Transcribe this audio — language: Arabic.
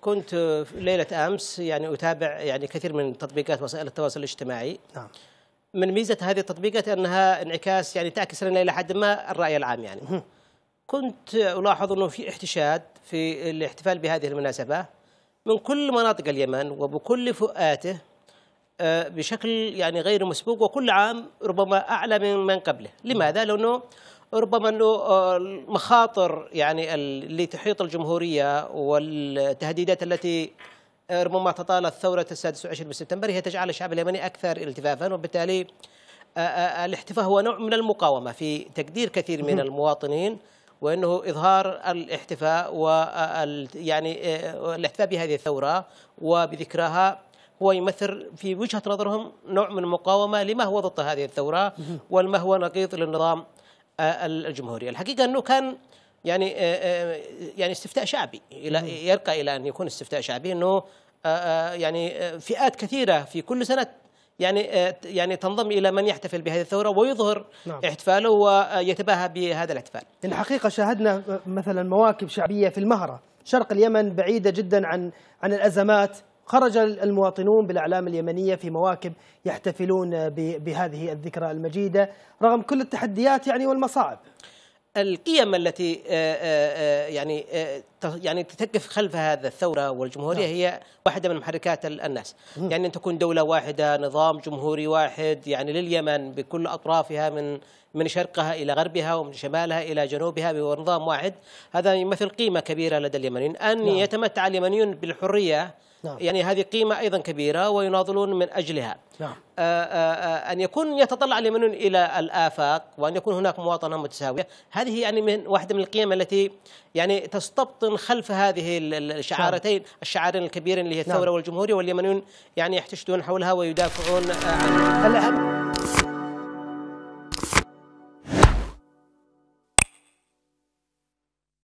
كنت ليلة أمس يعني أتابع يعني كثير من تطبيقات وسائل التواصل الاجتماعي نعم من ميزة هذه التطبيقات أنها انعكاس يعني تعكس لنا إلى حد ما الرأي العام يعني كنت ألاحظ أنه في احتشاد في الاحتفال بهذه المناسبة من كل مناطق اليمن وبكل فئاته آه، بشكل يعني غير مسبوق وكل عام ربما أعلى من من قبله لماذا؟ لأنه ربما انه آه، المخاطر يعني اللي تحيط الجمهوريه والتهديدات التي آه، ربما تطالت ثوره 26 من سبتمبر هي تجعل الشعب اليمني اكثر التفافا وبالتالي آه، الاحتفاء هو نوع من المقاومه في تقدير كثير من المواطنين وانه اظهار الاحتفاء و يعني الاحتفاء بهذه الثوره وبذكراها هو يمثل في وجهه نظرهم نوع من المقاومه لما هو ضد هذه الثوره والما هو نقيض للنظام الجمهوريه الحقيقه انه كان يعني آه، آه، يعني استفتاء شعبي يرقى الى ان يكون استفتاء شعبي انه آه، يعني فئات كثيره في كل سنه يعني يعني تنضم الى من يحتفل بهذه الثوره ويظهر نعم. احتفاله ويتباهى بهذا الاحتفال. الحقيقه شاهدنا مثلا مواكب شعبيه في المهره، شرق اليمن بعيده جدا عن عن الازمات خرج المواطنون بالأعلام اليمنية في مواكب يحتفلون بهذه الذكرى المجيدة رغم كل التحديات يعني والمصاعب القيم التي آه، آه، آه، يعني يعني تتقف خلف هذا الثوره والجمهوريه نعم. هي واحده من محركات الناس يعني ان تكون دوله واحده نظام جمهوري واحد يعني لليمن بكل اطرافها من من شرقها الى غربها ومن شمالها الى جنوبها بنظام واحد هذا يمثل قيمه كبيره لدى اليمنيين ان نعم. يتمتع اليمنيون بالحريه نعم. يعني هذه قيمة أيضا كبيرة ويناضلون من أجلها نعم. آآ آه، آآ آه، آه، أن يكون يتطلع اليمنيون إلى الآفاق وأن يكون هناك مواطنة متساوية هذه يعني من واحدة من القيم التي يعني تستبطن من خلف هذه الشعارتين الشعارين الكبيرين اللي هي الثوره نعم. والجمهوريه واليمنيون يعني يحتشدون حولها ويدافعون عنها